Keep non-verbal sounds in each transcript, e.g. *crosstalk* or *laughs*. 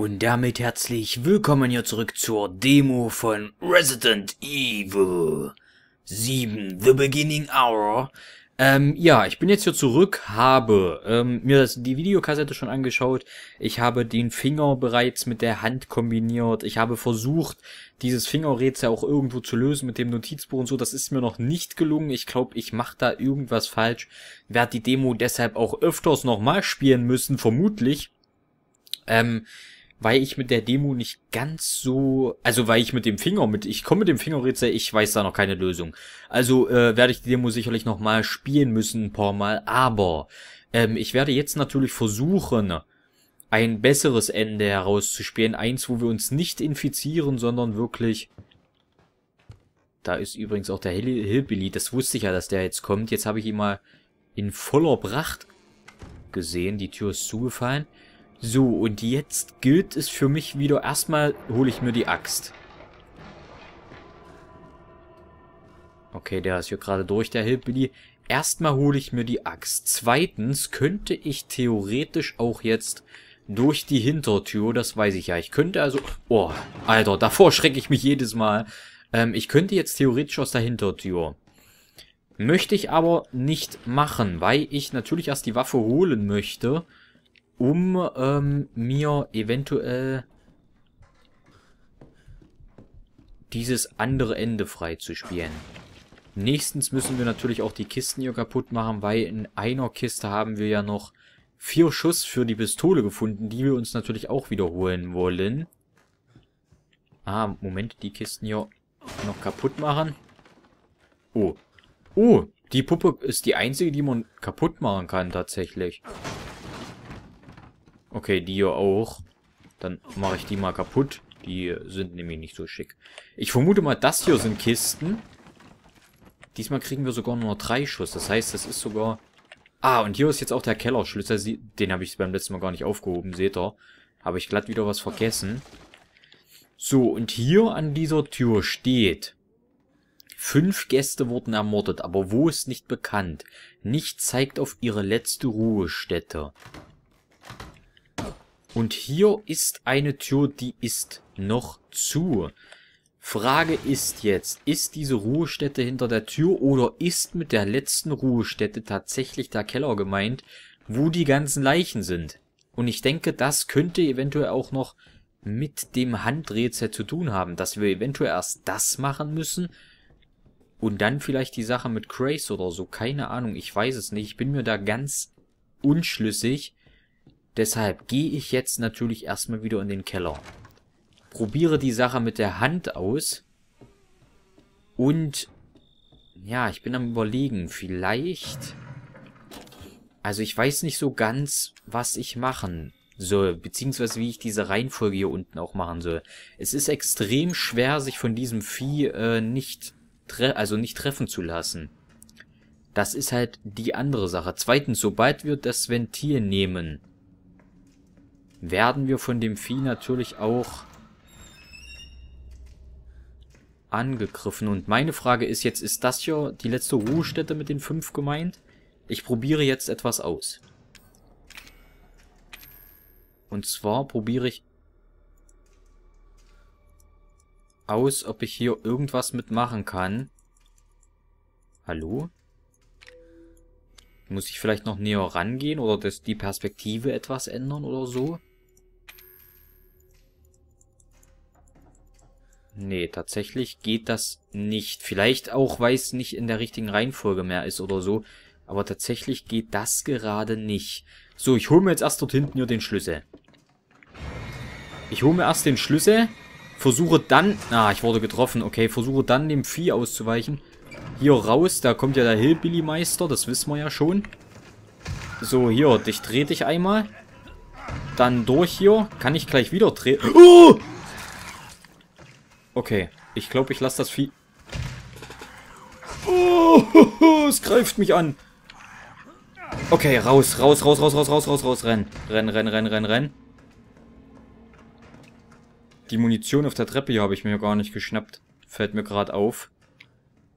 Und damit herzlich willkommen hier zurück zur Demo von Resident Evil 7, The Beginning Hour. Ähm, ja, ich bin jetzt hier zurück, habe ähm, mir das, die Videokassette schon angeschaut. Ich habe den Finger bereits mit der Hand kombiniert. Ich habe versucht, dieses Fingerrätsel auch irgendwo zu lösen mit dem Notizbuch und so. Das ist mir noch nicht gelungen. Ich glaube, ich mache da irgendwas falsch. Werd die Demo deshalb auch öfters nochmal spielen müssen, vermutlich. Ähm, weil ich mit der Demo nicht ganz so, also weil ich mit dem Finger, mit ich komme mit dem Fingerrätsel, ich weiß da noch keine Lösung. Also äh, werde ich die Demo sicherlich noch mal spielen müssen, ein paar Mal. Aber ähm, ich werde jetzt natürlich versuchen, ein besseres Ende herauszuspielen, eins, wo wir uns nicht infizieren, sondern wirklich da ist übrigens auch der Hillbilly. Das wusste ich ja, dass der jetzt kommt. Jetzt habe ich ihn mal in voller Pracht gesehen. Die Tür ist zugefallen. So, und jetzt gilt es für mich wieder, erstmal hole ich mir die Axt. Okay, der ist hier gerade durch, der Hillbilly. Erstmal hole ich mir die Axt. Zweitens könnte ich theoretisch auch jetzt durch die Hintertür, das weiß ich ja. Ich könnte also... Oh, Alter, davor schrecke ich mich jedes Mal. Ähm, ich könnte jetzt theoretisch aus der Hintertür. Möchte ich aber nicht machen, weil ich natürlich erst die Waffe holen möchte um ähm, mir eventuell dieses andere Ende freizuspielen. Nächstens müssen wir natürlich auch die Kisten hier kaputt machen, weil in einer Kiste haben wir ja noch vier Schuss für die Pistole gefunden, die wir uns natürlich auch wiederholen wollen. Ah, Moment, die Kisten hier noch kaputt machen. Oh. Oh, die Puppe ist die einzige, die man kaputt machen kann tatsächlich. Okay, die hier auch. Dann mache ich die mal kaputt. Die sind nämlich nicht so schick. Ich vermute mal, das hier sind Kisten. Diesmal kriegen wir sogar nur drei Schuss. Das heißt, das ist sogar... Ah, und hier ist jetzt auch der Kellerschlüssel. Den habe ich beim letzten Mal gar nicht aufgehoben, seht ihr. Habe ich glatt wieder was vergessen. So, und hier an dieser Tür steht... Fünf Gäste wurden ermordet, aber wo ist nicht bekannt. Nicht zeigt auf ihre letzte Ruhestätte. Und hier ist eine Tür, die ist noch zu. Frage ist jetzt, ist diese Ruhestätte hinter der Tür oder ist mit der letzten Ruhestätte tatsächlich der Keller gemeint, wo die ganzen Leichen sind? Und ich denke, das könnte eventuell auch noch mit dem Handrätsel zu tun haben, dass wir eventuell erst das machen müssen und dann vielleicht die Sache mit Grace oder so, keine Ahnung, ich weiß es nicht, ich bin mir da ganz unschlüssig. Deshalb gehe ich jetzt natürlich erstmal wieder in den Keller. Probiere die Sache mit der Hand aus. Und ja, ich bin am überlegen. Vielleicht... Also ich weiß nicht so ganz, was ich machen soll, beziehungsweise wie ich diese Reihenfolge hier unten auch machen soll. Es ist extrem schwer, sich von diesem Vieh äh, nicht, tre also nicht treffen zu lassen. Das ist halt die andere Sache. Zweitens, sobald wir das Ventil nehmen, werden wir von dem Vieh natürlich auch angegriffen. Und meine Frage ist jetzt, ist das hier die letzte Ruhestätte mit den fünf gemeint? Ich probiere jetzt etwas aus. Und zwar probiere ich aus, ob ich hier irgendwas mitmachen kann. Hallo? Muss ich vielleicht noch näher rangehen oder das, die Perspektive etwas ändern oder so? Nee, tatsächlich geht das nicht. Vielleicht auch, weil es nicht in der richtigen Reihenfolge mehr ist oder so. Aber tatsächlich geht das gerade nicht. So, ich hole mir jetzt erst dort hinten hier den Schlüssel. Ich hole mir erst den Schlüssel. Versuche dann... Ah, ich wurde getroffen. Okay, versuche dann dem Vieh auszuweichen. Hier raus, da kommt ja der Hillbilly-Meister. Das wissen wir ja schon. So, hier, dich dreh dich einmal. Dann durch hier. Kann ich gleich wieder drehen. Oh! Okay, ich glaube, ich lasse das Vieh... Oh, *laughs* es greift mich an. Okay, raus, raus, raus, raus, raus, raus, raus, raus, rennen. Rennen, rennen, rennen, rennen, rennen. Die Munition auf der Treppe hier habe ich mir gar nicht geschnappt. Fällt mir gerade auf.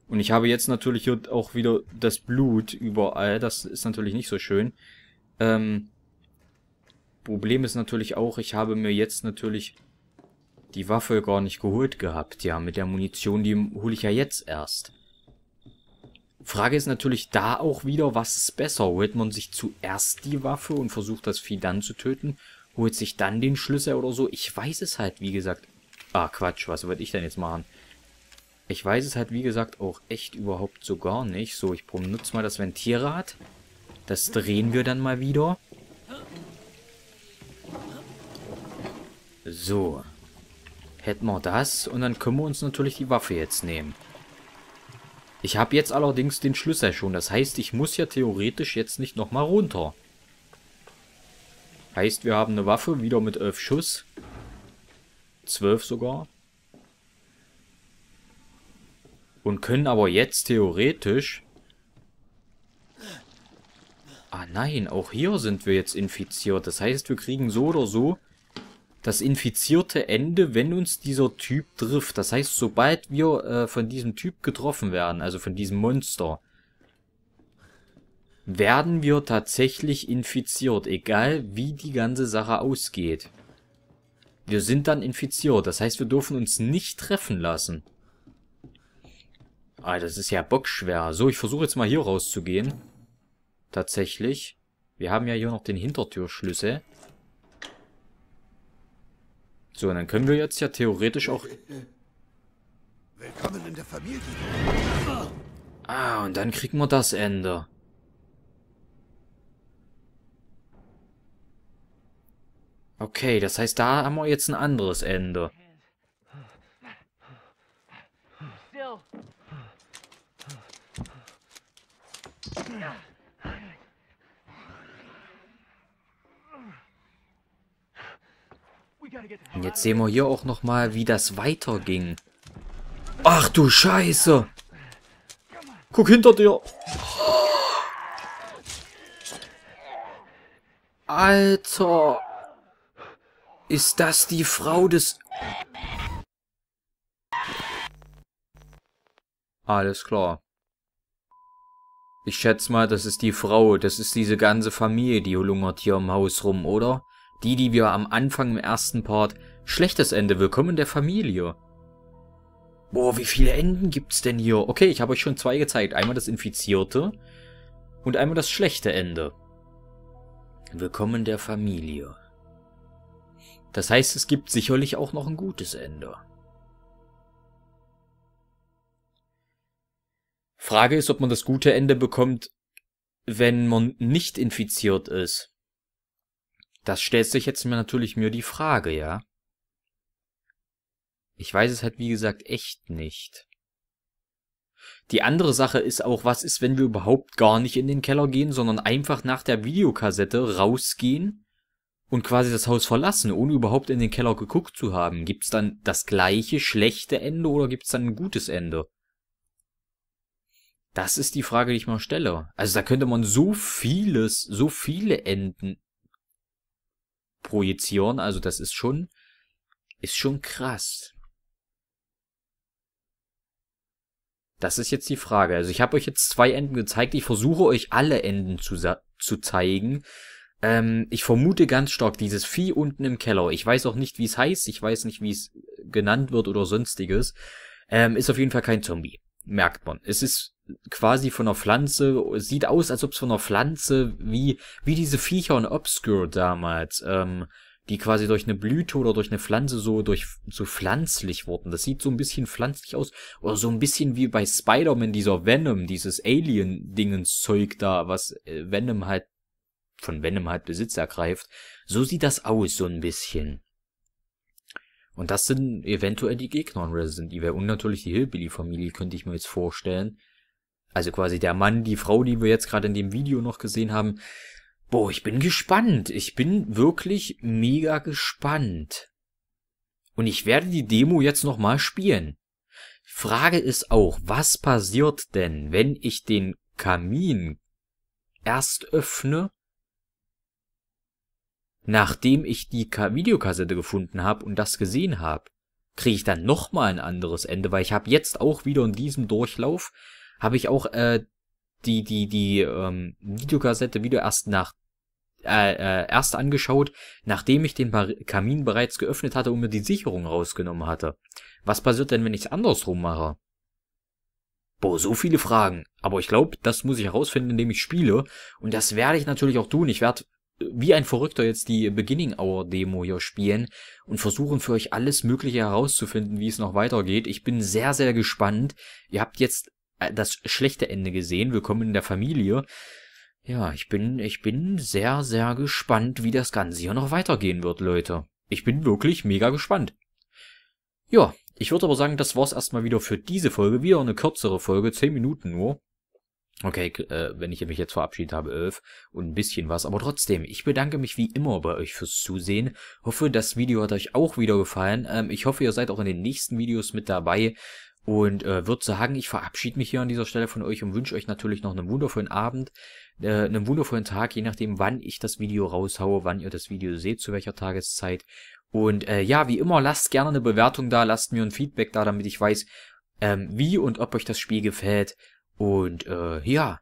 Und ich habe jetzt natürlich hier auch wieder das Blut überall. Das ist natürlich nicht so schön. Ähm, Problem ist natürlich auch, ich habe mir jetzt natürlich die Waffe gar nicht geholt gehabt. Ja, mit der Munition, die hole ich ja jetzt erst. Frage ist natürlich da auch wieder, was ist besser? Holt man sich zuerst die Waffe und versucht das Vieh dann zu töten? Holt sich dann den Schlüssel oder so? Ich weiß es halt, wie gesagt. Ah, Quatsch, was würde ich denn jetzt machen? Ich weiß es halt, wie gesagt, auch echt überhaupt so gar nicht. So, ich benutze mal das Ventierrad. Das drehen wir dann mal wieder. So. Hätten wir das und dann können wir uns natürlich die Waffe jetzt nehmen. Ich habe jetzt allerdings den Schlüssel schon. Das heißt, ich muss ja theoretisch jetzt nicht nochmal runter. Heißt, wir haben eine Waffe, wieder mit 11 Schuss. 12 sogar. Und können aber jetzt theoretisch... Ah nein, auch hier sind wir jetzt infiziert. Das heißt, wir kriegen so oder so das infizierte Ende, wenn uns dieser Typ trifft. Das heißt, sobald wir äh, von diesem Typ getroffen werden, also von diesem Monster, werden wir tatsächlich infiziert, egal wie die ganze Sache ausgeht. Wir sind dann infiziert, das heißt, wir dürfen uns nicht treffen lassen. Ah, das ist ja bockschwer. So, ich versuche jetzt mal hier rauszugehen. Tatsächlich. Wir haben ja hier noch den Hintertürschlüssel. So, dann können wir jetzt ja theoretisch auch... Äh, äh, willkommen in der Familie. Ah, und dann kriegen wir das Ende. Okay, das heißt, da haben wir jetzt ein anderes Ende. Und jetzt sehen wir hier auch nochmal, wie das weiterging. Ach du Scheiße. Guck hinter dir. Alter. Ist das die Frau des... Alles klar. Ich schätze mal, das ist die Frau. Das ist diese ganze Familie, die lungert hier im Haus rum, oder? Die, die wir am Anfang im ersten Part. Schlechtes Ende, willkommen der Familie. Boah, wie viele Enden gibt's denn hier? Okay, ich habe euch schon zwei gezeigt. Einmal das Infizierte und einmal das schlechte Ende. Willkommen der Familie. Das heißt, es gibt sicherlich auch noch ein gutes Ende. Frage ist, ob man das gute Ende bekommt, wenn man nicht infiziert ist. Das stellt sich jetzt mir natürlich mir die Frage, ja. Ich weiß es halt wie gesagt echt nicht. Die andere Sache ist auch, was ist, wenn wir überhaupt gar nicht in den Keller gehen, sondern einfach nach der Videokassette rausgehen und quasi das Haus verlassen, ohne überhaupt in den Keller geguckt zu haben. Gibt's dann das gleiche schlechte Ende oder gibt's dann ein gutes Ende? Das ist die Frage, die ich mal stelle. Also da könnte man so vieles, so viele Enden projizieren. Also das ist schon, ist schon krass. Das ist jetzt die Frage. Also ich habe euch jetzt zwei Enden gezeigt. Ich versuche euch alle Enden zu, zu zeigen. Ähm, ich vermute ganz stark dieses Vieh unten im Keller. Ich weiß auch nicht, wie es heißt. Ich weiß nicht, wie es genannt wird oder sonstiges. Ähm, ist auf jeden Fall kein Zombie. Merkt man. Es ist quasi von einer Pflanze, sieht aus, als ob es von einer Pflanze, wie, wie diese Viecher in Obscure damals, ähm, die quasi durch eine Blüte oder durch eine Pflanze so durch so pflanzlich wurden. Das sieht so ein bisschen pflanzlich aus oder so ein bisschen wie bei Spider-Man dieser Venom, dieses Alien Dingens Zeug da, was äh, Venom halt von Venom halt Besitz ergreift. So sieht das aus so ein bisschen. Und das sind eventuell die Gegner in Resident Evil und natürlich die Hillbilly Familie könnte ich mir jetzt vorstellen also quasi der Mann, die Frau, die wir jetzt gerade in dem Video noch gesehen haben. Boah, ich bin gespannt. Ich bin wirklich mega gespannt. Und ich werde die Demo jetzt nochmal spielen. Frage ist auch, was passiert denn, wenn ich den Kamin erst öffne, nachdem ich die K Videokassette gefunden habe und das gesehen habe? Kriege ich dann nochmal ein anderes Ende, weil ich habe jetzt auch wieder in diesem Durchlauf habe ich auch äh, die, die, die ähm, Videokassette wieder erst nach äh, äh, erst angeschaut, nachdem ich den Kamin bereits geöffnet hatte und mir die Sicherung rausgenommen hatte. Was passiert denn, wenn ich es andersrum mache? Boah, so viele Fragen. Aber ich glaube, das muss ich herausfinden, indem ich spiele. Und das werde ich natürlich auch tun. Ich werde äh, wie ein Verrückter jetzt die Beginning Hour Demo hier spielen und versuchen für euch alles Mögliche herauszufinden, wie es noch weitergeht. Ich bin sehr, sehr gespannt. Ihr habt jetzt äh, das schlechte Ende gesehen, willkommen in der Familie. Ja, ich bin, ich bin sehr, sehr gespannt, wie das Ganze hier noch weitergehen wird, Leute. Ich bin wirklich mega gespannt. Ja, ich würde aber sagen, das war's erstmal wieder für diese Folge. Wieder eine kürzere Folge, 10 Minuten nur. Okay, äh, wenn ich mich jetzt verabschiedet habe, 11 und ein bisschen was, aber trotzdem, ich bedanke mich wie immer bei euch fürs Zusehen. Hoffe, das Video hat euch auch wieder gefallen. Ähm, ich hoffe, ihr seid auch in den nächsten Videos mit dabei. Und äh, würde sagen, ich verabschiede mich hier an dieser Stelle von euch und wünsche euch natürlich noch einen wundervollen Abend, äh, einen wundervollen Tag, je nachdem, wann ich das Video raushaue, wann ihr das Video seht, zu welcher Tageszeit. Und äh, ja, wie immer, lasst gerne eine Bewertung da, lasst mir ein Feedback da, damit ich weiß, ähm, wie und ob euch das Spiel gefällt. Und äh, ja,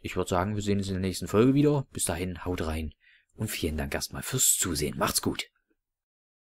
ich würde sagen, wir sehen uns in der nächsten Folge wieder. Bis dahin, haut rein und vielen Dank erstmal fürs Zusehen. Macht's gut.